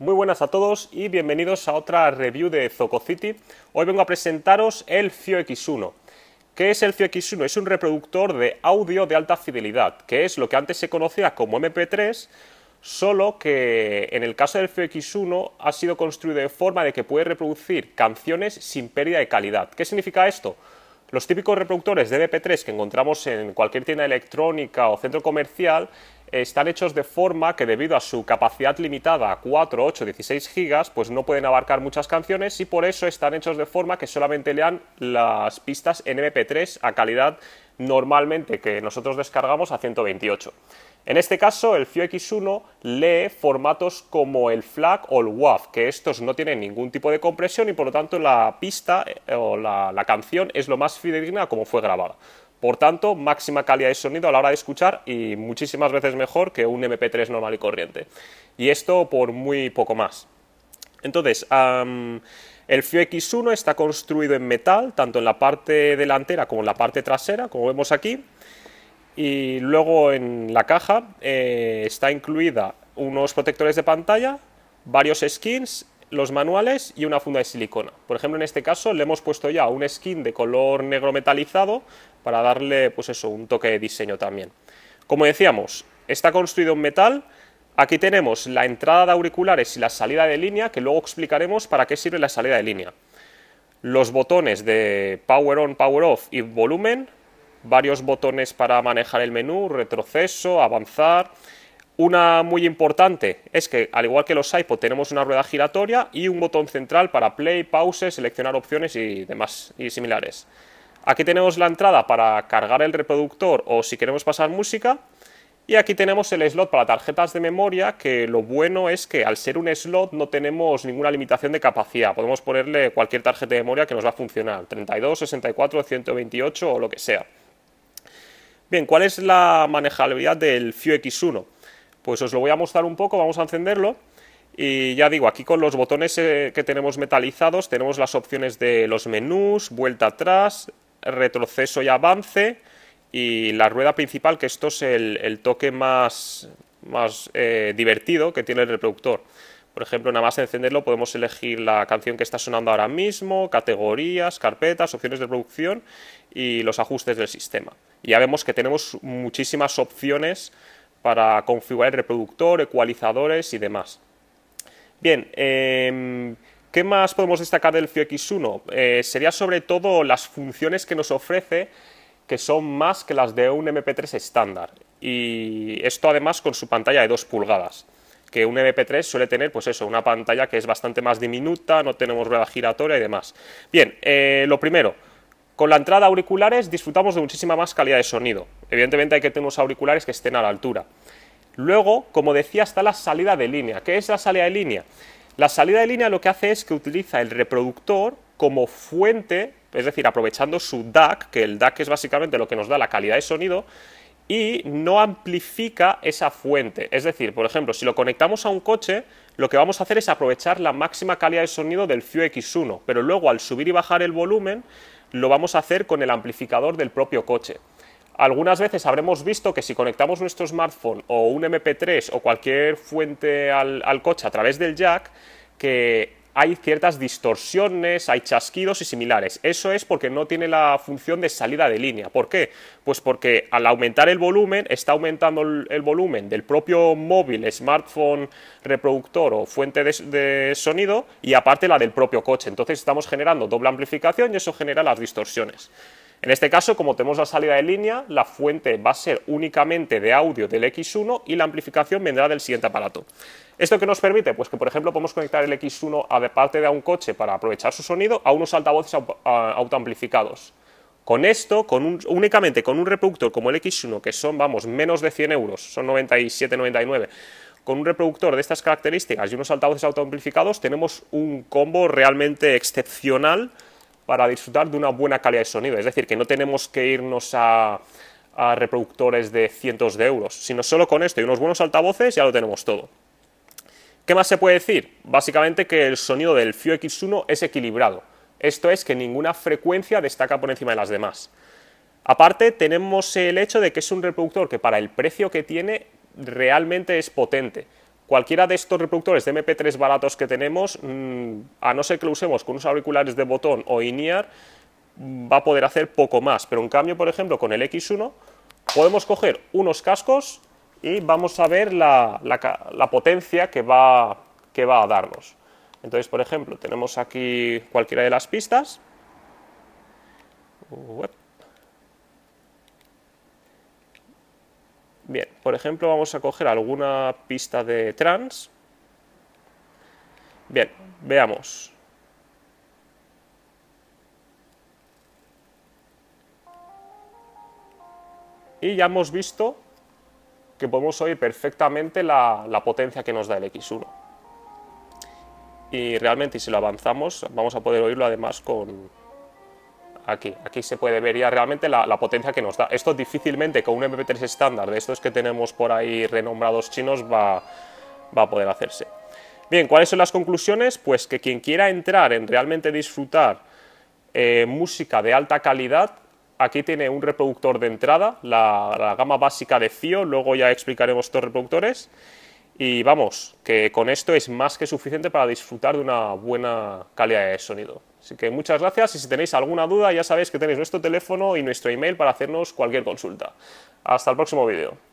Muy buenas a todos y bienvenidos a otra review de Zococity. Hoy vengo a presentaros el Fio X1. ¿Qué es el Fio X1? Es un reproductor de audio de alta fidelidad, que es lo que antes se conocía como MP3, solo que en el caso del Fio X1 ha sido construido de forma de que puede reproducir canciones sin pérdida de calidad. ¿Qué significa esto? Los típicos reproductores de MP3 que encontramos en cualquier tienda electrónica o centro comercial están hechos de forma que debido a su capacidad limitada a 4, 8, 16 GB, pues no pueden abarcar muchas canciones y por eso están hechos de forma que solamente lean las pistas en MP3 a calidad normalmente que nosotros descargamos a 128. En este caso, el FIO X1 lee formatos como el FLAC o el WAV, que estos no tienen ningún tipo de compresión y por lo tanto la pista eh, o la canción es lo más fidedigna como fue grabada. Por tanto, máxima calidad de sonido a la hora de escuchar y muchísimas veces mejor que un MP3 normal y corriente. Y esto por muy poco más. Entonces, el FIO X1 está construido en metal, tanto en la parte delantera como en la parte trasera, como vemos aquí. Y luego en la caja eh, está incluida unos protectores de pantalla, varios skins los manuales y una funda de silicona. Por ejemplo, en este caso le hemos puesto ya un skin de color negro metalizado para darle pues eso, un toque de diseño también. Como decíamos, está construido en metal. Aquí tenemos la entrada de auriculares y la salida de línea, que luego explicaremos para qué sirve la salida de línea. Los botones de Power On, Power Off y volumen, varios botones para manejar el menú, retroceso, avanzar, una muy importante es que, al igual que los iPod, tenemos una rueda giratoria y un botón central para play, pause, seleccionar opciones y demás y similares. Aquí tenemos la entrada para cargar el reproductor o si queremos pasar música. Y aquí tenemos el slot para tarjetas de memoria, que lo bueno es que al ser un slot no tenemos ninguna limitación de capacidad. Podemos ponerle cualquier tarjeta de memoria que nos va a funcionar, 32, 64, 128 o lo que sea. Bien, ¿cuál es la manejabilidad del FIU X1? Pues os lo voy a mostrar un poco, vamos a encenderlo. Y ya digo, aquí con los botones eh, que tenemos metalizados tenemos las opciones de los menús, vuelta atrás, retroceso y avance y la rueda principal, que esto es el, toque más, más eh, divertido que tiene el reproductor. Por ejemplo, nada más encenderlo podemos elegir la canción que está sonando ahora mismo, categorías, carpetas, opciones de producción y los ajustes del sistema. Y ya vemos que tenemos muchísimas opciones para configurar el reproductor, ecualizadores y demás. Bien, em, ¿qué más podemos destacar del FIO X1? Eh, sería sobre todo las funciones que nos ofrece que son más que las de un MP3 estándar y esto además con su pantalla de 2 pulgadas que un MP3 suele tener, pues eso, una pantalla que es bastante más diminuta, no tenemos rueda giratoria y demás. Bien, eh, lo primero, con la entrada auriculares disfrutamos de muchísima más calidad de sonido. Evidentemente hay que tener unos auriculares que estén a la altura. Luego, como decía, está la salida de línea. ¿Qué es la salida de línea? La salida de línea lo que hace es que utiliza el reproductor como fuente, es decir, aprovechando su DAC, que el DAC es básicamente lo que nos da la calidad de sonido, y no amplifica esa fuente. Es decir, por ejemplo, si lo conectamos a un coche, lo que vamos a hacer es aprovechar la máxima calidad de sonido del FIU X1, pero luego al subir y bajar el volumen, lo vamos a hacer con el amplificador del propio coche. Algunas veces habremos visto que si conectamos nuestro smartphone o un MP3 o cualquier fuente al, coche a través del jack, que hay ciertas distorsiones, hay chasquidos y similares. Eso es porque no tiene la función de salida de línea. ¿Por qué? Pues porque al aumentar el volumen, está aumentando el, volumen del propio móvil, smartphone, reproductor o fuente de sonido y aparte la del propio coche. Entonces estamos generando doble amplificación y eso genera las distorsiones. En este caso, como tenemos la salida de línea, la fuente va a ser únicamente de audio del X1 y la amplificación vendrá del siguiente aparato. ¿Esto qué nos permite? Pues que, por ejemplo, podemos conectar el X1 a de parte de un coche para aprovechar su sonido a unos altavoces autoamplificados. Con esto, con únicamente con un reproductor como el X1, que son, vamos, menos de 100 euros, son 97,99, con un reproductor de estas características y unos altavoces autoamplificados, tenemos un combo realmente excepcional para disfrutar de una buena calidad de sonido. Es decir, que no tenemos que irnos a, reproductores de cientos de euros, sino solo con esto y unos buenos altavoces ya lo tenemos todo. ¿Qué más se puede decir? Básicamente que el sonido del Fio X1 es equilibrado. Esto es que ninguna frecuencia destaca por encima de las demás. Aparte, tenemos el hecho de que es un reproductor que para el precio que tiene realmente es potente Cualquiera de estos reproductores de MP3 baratos que tenemos, mm, a no ser que lo usemos con unos auriculares de botón o INEAR, va a poder hacer poco más. Pero en cambio, por ejemplo, con el X1 podemos coger unos cascos y vamos a ver la, potencia que va, que va a darnos. Entonces, por ejemplo, tenemos aquí cualquiera de las pistas. Bien, por ejemplo, vamos a coger alguna pista de trans. Bien, veamos. Y ya hemos visto que podemos oír perfectamente la, la potencia que nos da el X1. Y realmente, si lo avanzamos, vamos a poder oírlo además con, aquí. Aquí se puede ver ya realmente la, potencia que nos da. Esto difícilmente con un MP3 estándar de estos que tenemos por ahí renombrados chinos va, a poder hacerse. Bien, ¿cuáles son las conclusiones? Pues que quien quiera entrar en realmente disfrutar eh, música de alta calidad, aquí tiene un reproductor de entrada, la, gama básica de FIO. luego ya explicaremos estos reproductores. Y vamos, que con esto es más que suficiente para disfrutar de una buena calidad de sonido. Así que muchas gracias y si tenéis alguna duda ya sabéis que tenéis nuestro teléfono y nuestro email para hacernos cualquier consulta. Hasta el próximo vídeo.